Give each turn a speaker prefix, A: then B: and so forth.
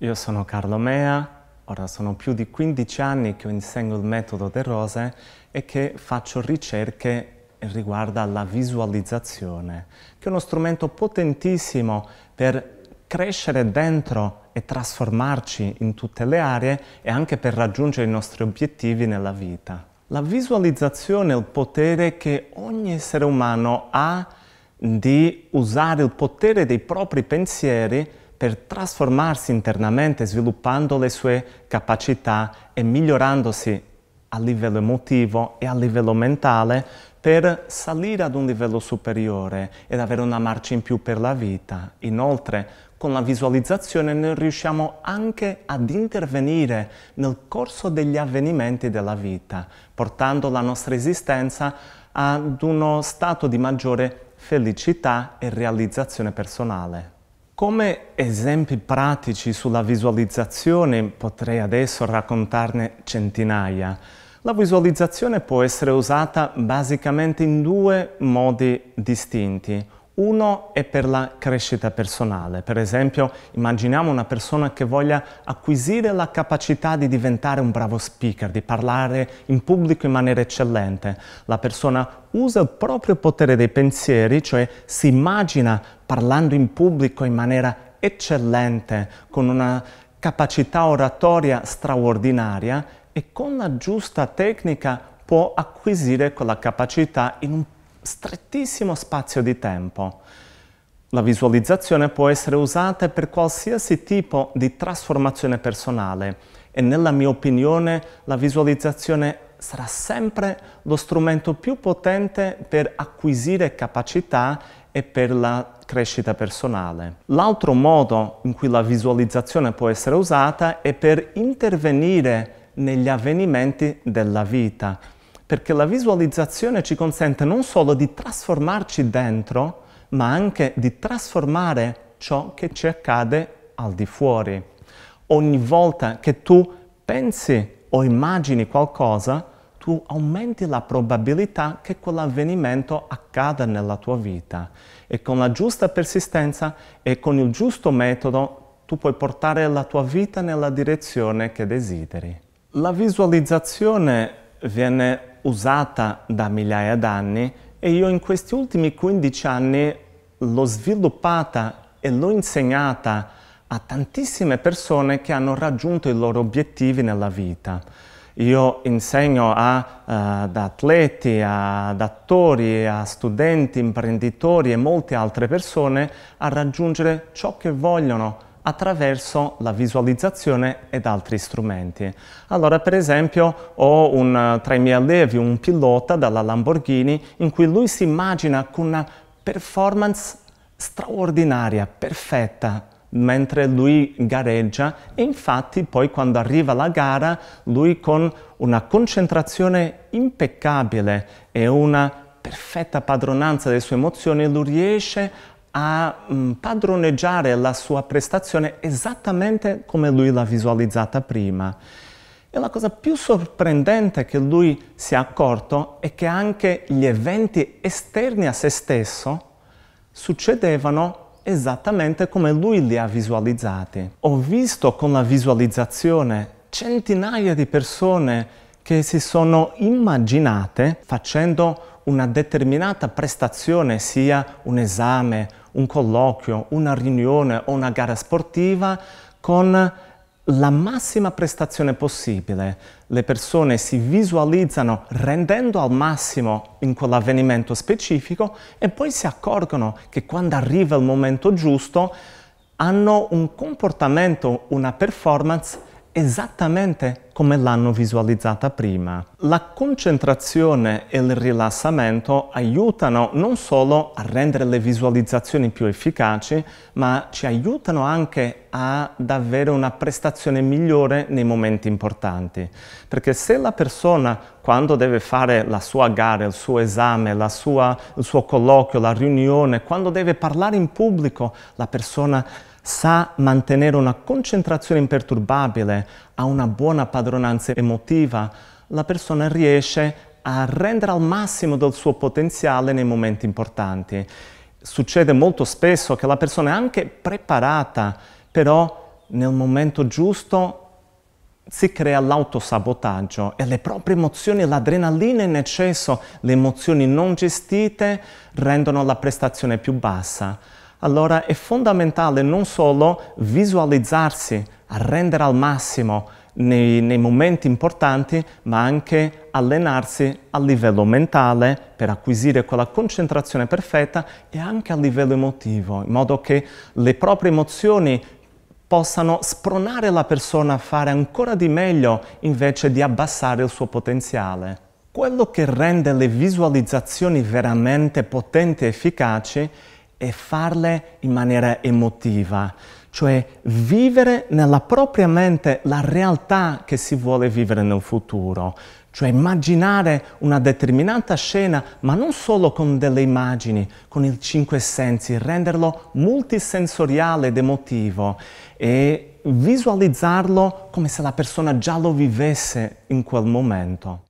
A: Io sono Carlo Mea, ora sono più di 15 anni che insegno il metodo De Rose e che faccio ricerche riguardo alla visualizzazione, che è uno strumento potentissimo per crescere dentro e trasformarci in tutte le aree e anche per raggiungere i nostri obiettivi nella vita. La visualizzazione è il potere che ogni essere umano ha di usare il potere dei propri pensieri per trasformarsi internamente sviluppando le sue capacità e migliorandosi a livello emotivo e a livello mentale per salire ad un livello superiore ed avere una marcia in più per la vita. Inoltre, con la visualizzazione noi riusciamo anche ad intervenire nel corso degli avvenimenti della vita, portando la nostra esistenza ad uno stato di maggiore felicità e realizzazione personale. Come esempi pratici sulla visualizzazione potrei adesso raccontarne centinaia. La visualizzazione può essere usata basicamente in due modi distinti. Uno è per la crescita personale, per esempio immaginiamo una persona che voglia acquisire la capacità di diventare un bravo speaker, di parlare in pubblico in maniera eccellente. La persona usa il proprio potere dei pensieri, cioè si immagina parlando in pubblico in maniera eccellente, con una capacità oratoria straordinaria e con la giusta tecnica può acquisire quella capacità in un strettissimo spazio di tempo. La visualizzazione può essere usata per qualsiasi tipo di trasformazione personale e nella mia opinione la visualizzazione sarà sempre lo strumento più potente per acquisire capacità e per la crescita personale. L'altro modo in cui la visualizzazione può essere usata è per intervenire negli avvenimenti della vita perché la visualizzazione ci consente non solo di trasformarci dentro, ma anche di trasformare ciò che ci accade al di fuori. Ogni volta che tu pensi o immagini qualcosa, tu aumenti la probabilità che quell'avvenimento accada nella tua vita e con la giusta persistenza e con il giusto metodo tu puoi portare la tua vita nella direzione che desideri. La visualizzazione viene usata da migliaia d'anni e io in questi ultimi 15 anni l'ho sviluppata e l'ho insegnata a tantissime persone che hanno raggiunto i loro obiettivi nella vita. Io insegno a, uh, eh, ad atleti, a, ad attori, a studenti, imprenditori e molte altre persone a raggiungere ciò che vogliono, attraverso la visualizzazione ed altri strumenti. Allora, per esempio, ho un, tra i miei allievi un pilota dalla Lamborghini in cui lui si immagina con una performance straordinaria, perfetta, mentre lui gareggia e infatti poi quando arriva la gara lui con una concentrazione impeccabile e una perfetta padronanza delle sue emozioni lui riesce a mm, padroneggiare la sua prestazione esattamente come lui l'ha visualizzata prima. E la cosa più sorprendente che lui si è accorto è che anche gli eventi esterni a se stesso succedevano esattamente come lui li ha visualizzati. Ho visto con la visualizzazione centinaia di persone che si sono immaginate facendo una determinata prestazione, sia un esame, un colloquio, una riunione o una gara sportiva, con la massima prestazione possibile. Le persone si visualizzano rendendo al massimo in quell'avvenimento specifico e poi si accorgono che quando arriva il momento giusto hanno un comportamento, una performance esattamente come l'hanno visualizzata prima. La concentrazione e il rilassamento aiutano non solo a rendere le visualizzazioni più efficaci, ma ci aiutano anche ad avere una prestazione migliore nei momenti importanti. Perché se la persona, quando deve fare la sua gara, il suo esame, sua, il suo colloquio, la riunione, quando deve parlare in pubblico, la persona sa mantenere una concentrazione imperturbabile, ha una buona padronanza emotiva, la persona riesce a rendere al massimo del suo potenziale nei momenti importanti. Succede molto spesso che la persona è anche preparata, però nel momento giusto si crea l'autosabotaggio e le proprie emozioni, l'adrenalina in eccesso, le emozioni non gestite rendono la prestazione più bassa allora è fondamentale non solo visualizzarsi, rendere al massimo nei, nei, momenti importanti, ma anche allenarsi a livello mentale per acquisire quella concentrazione perfetta e anche a livello emotivo, in modo che le proprie emozioni possano spronare la persona a fare ancora di meglio invece di abbassare il suo potenziale. Quello che rende le visualizzazioni veramente potenti e efficaci e farle in maniera emotiva, cioè vivere nella propria mente la realtà che si vuole vivere nel futuro, cioè immaginare una determinata scena, ma non solo con delle immagini, con i cinque sensi, renderlo multisensoriale ed emotivo e visualizzarlo come se la persona già lo vivesse in quel momento.